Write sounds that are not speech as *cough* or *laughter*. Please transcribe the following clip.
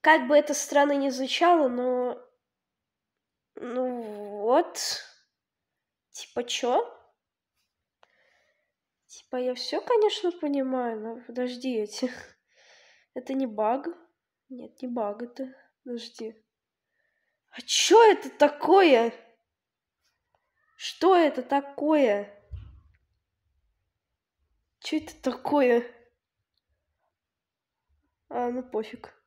как бы это странно ни звучало, но... Ну вот. Типа чё? Типа я все, конечно, понимаю, но подождите. *laughs* Это не баг. Нет, не баг это. Подожди. А чё это такое? Что это такое? Чё это такое? А, ну пофиг.